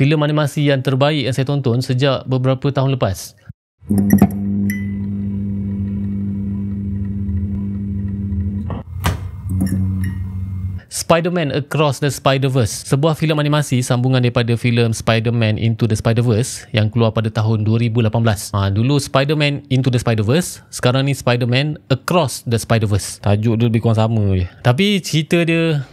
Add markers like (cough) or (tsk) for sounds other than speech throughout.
filem animasi yang terbaik yang saya tonton sejak beberapa tahun lepas. Spider-Man Across the Spider-Verse, sebuah filem animasi sambungan daripada filem Spider-Man Into the Spider-Verse yang keluar pada tahun 2018. Ha, dulu Spider-Man Into the Spider-Verse, sekarang ni Spider-Man Across the Spider-Verse. Tajuk dia lebih kurang sama je. Tapi cerita dia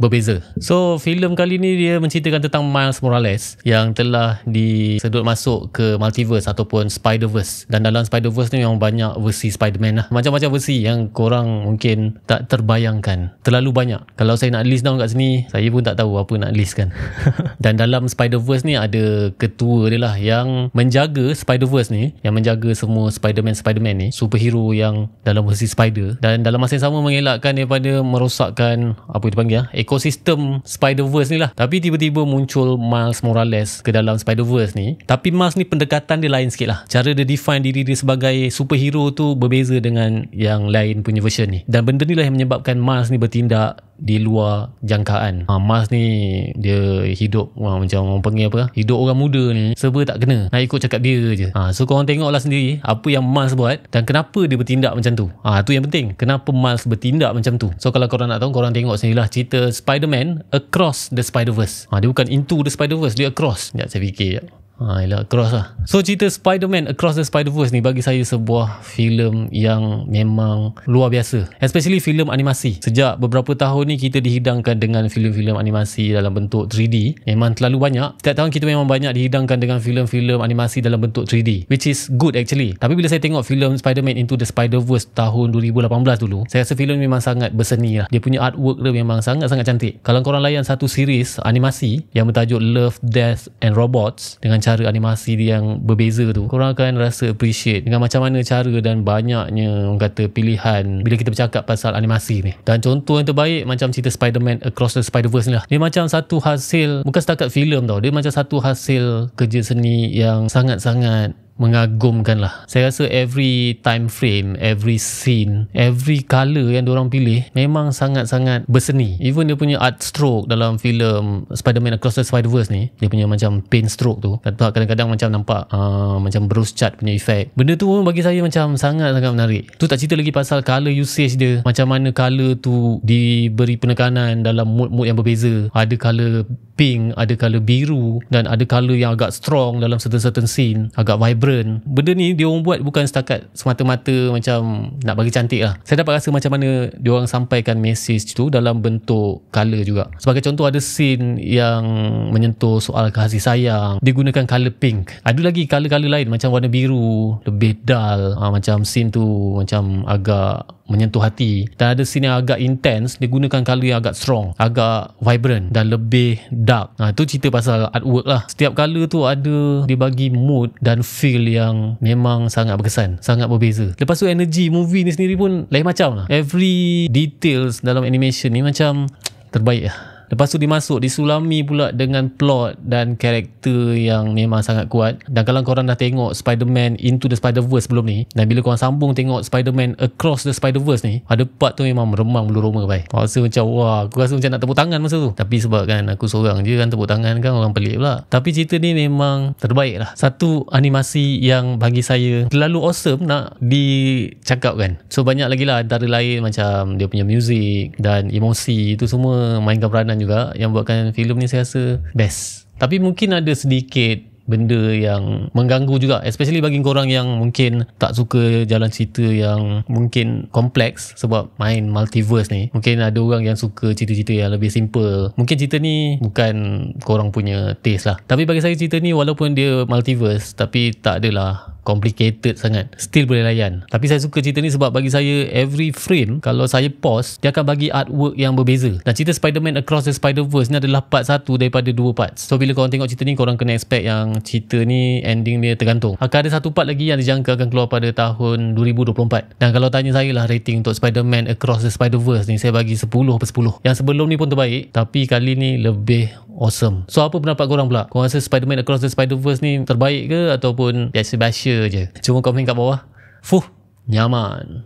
berbeza. So filem kali ni dia menceritakan tentang Miles Morales yang telah disedut masuk ke multiverse ataupun Spider-Verse dan dalam Spider-Verse ni memang banyak versi Spider-Man lah. Macam-macam versi yang korang mungkin tak terbayangkan. Terlalu banyak. Kalau saya nak list down kat sini saya pun tak tahu apa nak list kan. (laughs) dan dalam Spider-Verse ni ada ketua dia lah yang menjaga Spider-Verse ni yang menjaga semua Spider-Man Spider-Man ni superhero yang dalam versi Spider dan dalam masa yang sama mengelakkan daripada merosakkan apa dia panggil ya ekosistem Spider-Verse ni lah. Tapi tiba-tiba muncul Miles Morales ke dalam Spider-Verse ni. Tapi Miles ni pendekatan dia lain sikit lah. Cara dia define diri dia sebagai superhero tu berbeza dengan yang lain punya version ni. Dan benda ni lah yang menyebabkan Miles ni bertindak di luar jangkaan. Ha, ah, Mas ni dia hidup ha, macam orang panggil apa hidup orang muda ni serba tak kena nak ikut cakap dia je. Ha, so korang tengok lah sendiri apa yang Miles buat dan kenapa dia bertindak macam tu. Ha, tu yang penting. Kenapa Miles bertindak macam tu. So kalau korang nak tahu korang tengok sendirilah cerita Spider-Man across the Spider-Verse. Ha, dia bukan into the Spider-Verse, dia across. Sekejap saya fikir. Ha, ialah Across lah. So cerita Spider-Man Across the Spider-Verse ni bagi saya sebuah filem yang memang luar biasa. Especially filem animasi. Sejak beberapa tahun ni kita dihidangkan dengan filem-filem animasi dalam bentuk 3D. Memang terlalu banyak. Setiap tahun kita memang banyak dihidangkan dengan filem-filem animasi dalam bentuk 3D. Which is good actually. Tapi bila saya tengok filem Spider-Man Into the Spider-Verse tahun 2018 dulu, saya rasa filem memang sangat berseni lah. Dia punya artwork dia memang sangat-sangat cantik. Kalau korang layan satu series animasi yang bertajuk Love, Death and Robots dengan cara animasi dia yang berbeza tu korang akan rasa appreciate dengan macam mana cara dan banyaknya orang kata pilihan bila kita bercakap pasal animasi ni dan contoh yang terbaik macam cerita Spider-Man Across the Spider-Verse ni lah dia macam satu hasil bukan setakat filem tau dia macam satu hasil kerja seni yang sangat-sangat mengagumkan lah. Saya rasa every time frame, every scene, every color yang orang pilih memang sangat-sangat berseni. Even dia punya art stroke dalam filem Spider-Man Across the Spider-Verse ni, dia punya macam paint stroke tu. Kadang-kadang macam nampak uh, macam bruce chat punya effect. Benda tu bagi saya macam sangat-sangat menarik. Tu tak cerita lagi pasal color usage dia. Macam mana color tu diberi penekanan dalam mood-mood yang berbeza. Ada color pink, ada color biru dan ada color yang agak strong dalam certain-certain scene. Agak vibrant vibrant. Benda ni dia orang buat bukan setakat semata-mata macam nak bagi cantik lah. Saya dapat rasa macam mana dia orang sampaikan message tu dalam bentuk color juga. Sebagai contoh ada scene yang menyentuh soal kasih sayang. Dia gunakan color pink. Ada lagi color-color lain macam warna biru, lebih dull. Ha, macam scene tu macam agak menyentuh hati dan ada scene yang agak intense dia gunakan colour yang agak strong agak vibrant dan lebih dark ha, tu cerita pasal artwork lah setiap colour tu ada dia bagi mood dan feel yang memang sangat berkesan sangat berbeza lepas tu energy movie ni sendiri pun lain macam lah every details dalam animation ni macam (tsk) terbaik lah Lepas tu dimasuk disulami pula dengan plot dan karakter yang memang sangat kuat. Dan kalau korang dah tengok Spider-Man Into the Spider-Verse sebelum ni dan bila korang sambung tengok Spider-Man Across the Spider-Verse ni, ada part tu memang meremang bulu roma bhai. Rasa macam wah, aku rasa macam nak tepuk tangan masa tu. Tapi sebab kan aku seorang je kan tepuk tangan kan orang pelik pula. Tapi cerita ni memang terbaik lah. Satu animasi yang bagi saya terlalu awesome nak dicakap kan. So banyak lagi lah antara lain macam dia punya music dan emosi itu semua mainkan peranan juga yang buatkan filem ni saya rasa best. Tapi mungkin ada sedikit benda yang mengganggu juga especially bagi korang yang mungkin tak suka jalan cerita yang mungkin kompleks sebab main multiverse ni mungkin ada orang yang suka cerita-cerita yang lebih simple mungkin cerita ni bukan korang punya taste lah tapi bagi saya cerita ni walaupun dia multiverse tapi tak adalah complicated sangat still boleh layan tapi saya suka cerita ni sebab bagi saya every frame kalau saya pause dia akan bagi artwork yang berbeza dan cerita Spider-Man Across the Spider-Verse ni adalah part 1 daripada 2 parts so bila korang tengok cerita ni korang kena expect yang cerita ni ending dia tergantung. Akan ada satu part lagi yang dijangka akan keluar pada tahun 2024. Dan kalau tanya saya lah rating untuk Spider-Man Across the Spider-Verse ni saya bagi 10 per 10. Yang sebelum ni pun terbaik tapi kali ni lebih awesome. So apa pendapat korang pula? Korang rasa Spider-Man Across the Spider-Verse ni terbaik ke ataupun biasa-biasa je? Cuma komen kat bawah. Fuh, nyaman.